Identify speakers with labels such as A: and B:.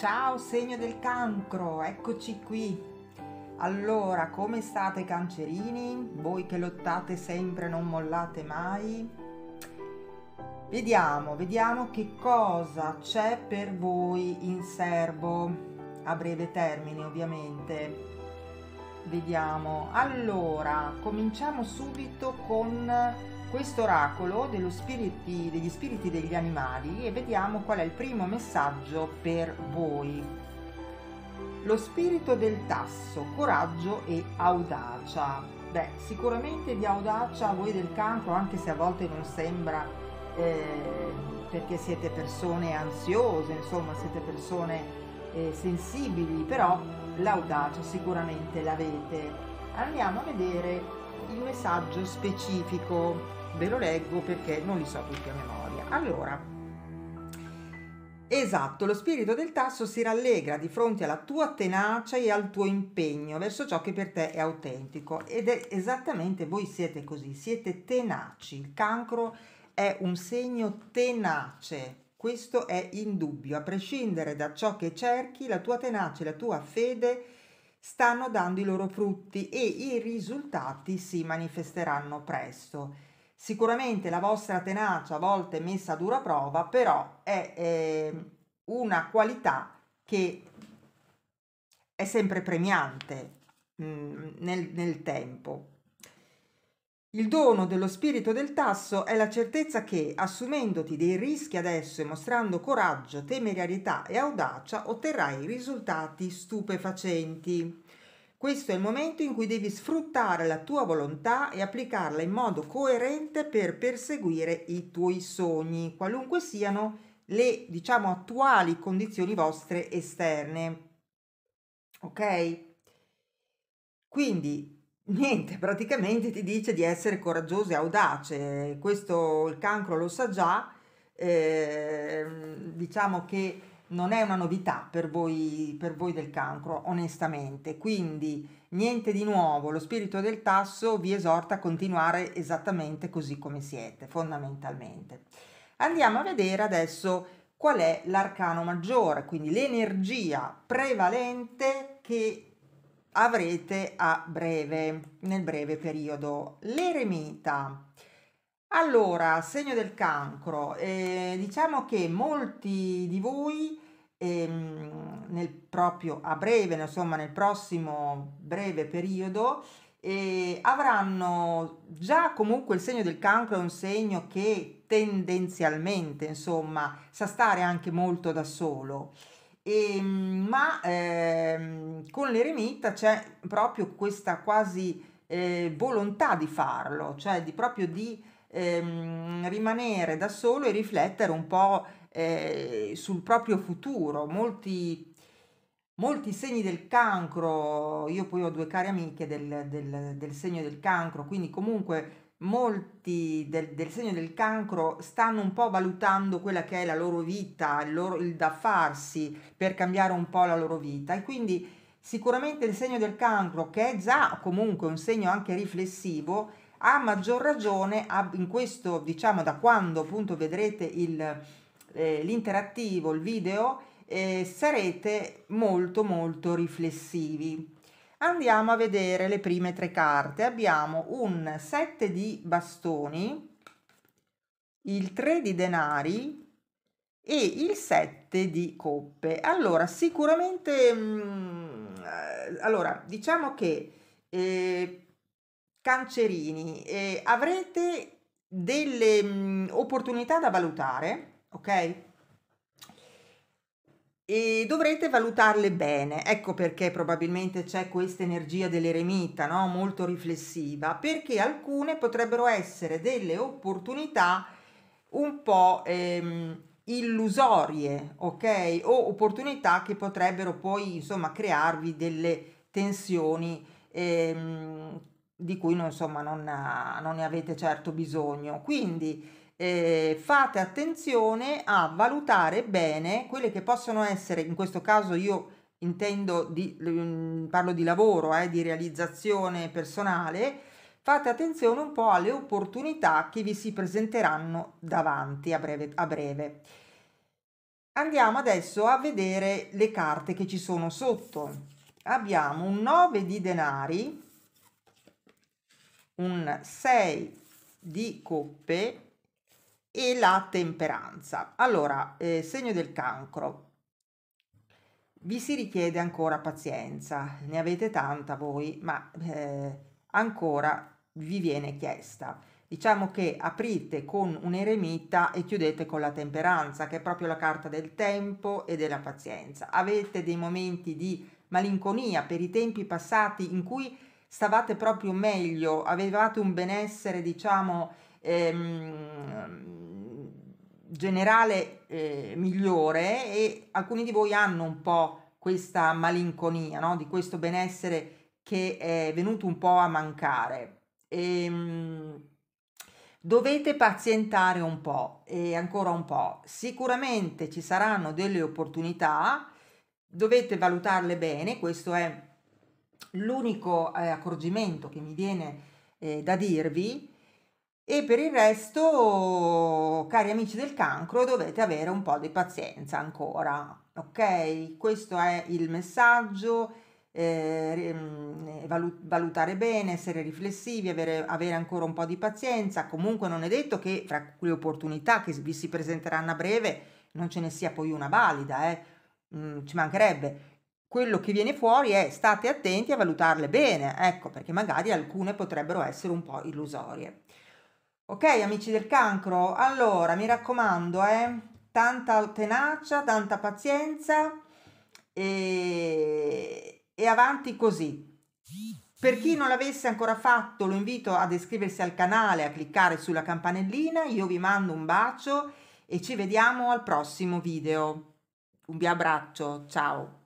A: Ciao segno del cancro, eccoci qui. Allora, come state cancerini? Voi che lottate sempre, non mollate mai? Vediamo, vediamo che cosa c'è per voi in serbo, a breve termine ovviamente. Vediamo. Allora, cominciamo subito con questo oracolo spiriti, degli spiriti degli animali e vediamo qual è il primo messaggio per voi. Lo spirito del tasso, coraggio e audacia. Beh, sicuramente di audacia voi del cancro, anche se a volte non sembra eh, perché siete persone ansiose, insomma siete persone eh, sensibili, però l'audacia sicuramente l'avete. Andiamo a vedere il messaggio specifico ve lo leggo perché non li so tutti a memoria. Allora, esatto, lo spirito del tasso si rallegra di fronte alla tua tenacia e al tuo impegno verso ciò che per te è autentico ed è esattamente voi siete così, siete tenaci, il cancro è un segno tenace. Questo è indubbio, a prescindere da ciò che cerchi, la tua tenacia e la tua fede stanno dando i loro frutti e i risultati si manifesteranno presto. Sicuramente la vostra tenacia a volte messa a dura prova, però è eh, una qualità che è sempre premiante mh, mm, nel, nel tempo. Il dono dello spirito del tasso è la certezza che, assumendoti dei rischi adesso e mostrando coraggio, temerarietà e audacia, otterrai risultati stupefacenti. Questo è il momento in cui devi sfruttare la tua volontà e applicarla in modo coerente per perseguire i tuoi sogni, qualunque siano le, diciamo, attuali condizioni vostre esterne. Ok? Quindi niente, praticamente ti dice di essere coraggioso e audace. Questo il cancro lo sa già. Eh, diciamo che non è una novità per voi, per voi del cancro, onestamente. Quindi niente di nuovo, lo spirito del tasso vi esorta a continuare esattamente così come siete, fondamentalmente. Andiamo a vedere adesso qual è l'arcano maggiore, quindi l'energia prevalente che avrete a breve, nel breve periodo. L'eremita. Allora, segno del cancro, eh, diciamo che molti di voi ehm, nel proprio a breve, insomma nel prossimo breve periodo, eh, avranno già comunque il segno del cancro è un segno che tendenzialmente insomma sa stare anche molto da solo. E, ehm, ma ehm, con l'eremita c'è proprio questa quasi eh, volontà di farlo, cioè di proprio di ehm, rimanere da solo e riflettere un po' eh, sul proprio futuro. Molti, molti, segni del cancro, io poi ho due care amiche del, del, del segno del cancro, quindi comunque molti del, del, segno del cancro stanno un po' valutando quella che è la loro vita, il, loro, il, da farsi per cambiare un po' la loro vita e quindi sicuramente il segno del cancro che è già comunque un segno anche riflessivo a maggior ragione in questo, diciamo, da quando appunto vedrete il, eh, l'interattivo, il video, eh, sarete molto molto riflessivi. Andiamo a vedere le prime tre carte. Abbiamo un 7 di bastoni, il 3 di denari e il 7 di coppe. Allora, sicuramente, mh, mm, eh, allora, diciamo che eh, cancerini, eh, avrete delle mh, mm, opportunità da valutare, ok? E dovrete valutarle bene, ecco perché probabilmente c'è questa energia dell'eremita, no? molto riflessiva, perché alcune potrebbero essere delle opportunità un po' ehm, illusorie, ok? O opportunità che potrebbero poi, insomma, crearvi delle tensioni ehm, di cui non, insomma, non, non ne avete certo bisogno. Quindi eh, fate attenzione a valutare bene quelle che possono essere, in questo caso io intendo di, mm, parlo di lavoro, eh, di realizzazione personale, fate attenzione un po' alle opportunità che vi si presenteranno davanti a breve. A breve. Andiamo adesso a vedere le carte che ci sono sotto. Abbiamo un 9 di denari, un 6 di coppe e la temperanza. Allora, eh, segno del cancro. Vi si richiede ancora pazienza, ne avete tanta voi, ma eh, ancora vi viene chiesta. Diciamo che aprite con un eremita e chiudete con la temperanza, che è proprio la carta del tempo e della pazienza. Avete dei momenti di malinconia per i tempi passati in cui stavate proprio meglio, avevate un benessere, diciamo, ehm, generale eh, migliore e alcuni di voi hanno un po' questa malinconia, no? di questo benessere che è venuto un po' a mancare. E, ehm, dovete pazientare un po' e ancora un po'. Sicuramente ci saranno delle opportunità, dovete valutarle bene, questo è l'unico eh, accorgimento che mi viene eh, da dirvi e per il resto, cari amici del cancro, dovete avere un po' di pazienza ancora, ok? Questo è il messaggio, eh, mm, eh valutare bene, essere riflessivi, avere, avere ancora un po' di pazienza, comunque non è detto che fra le opportunità che vi si presenteranno a breve non ce ne sia poi una valida, eh? Mm, ci mancherebbe, quello che viene fuori è state attenti a valutarle bene, ecco, perché magari alcune potrebbero essere un po' illusorie. Ok, amici del cancro, allora mi raccomando, eh, tanta tenacia, tanta pazienza e, e avanti così. Per chi non l'avesse ancora fatto, lo invito ad iscriversi al canale, a cliccare sulla campanellina. Io vi mando un bacio e ci vediamo al prossimo video. Un vi abbraccio, ciao!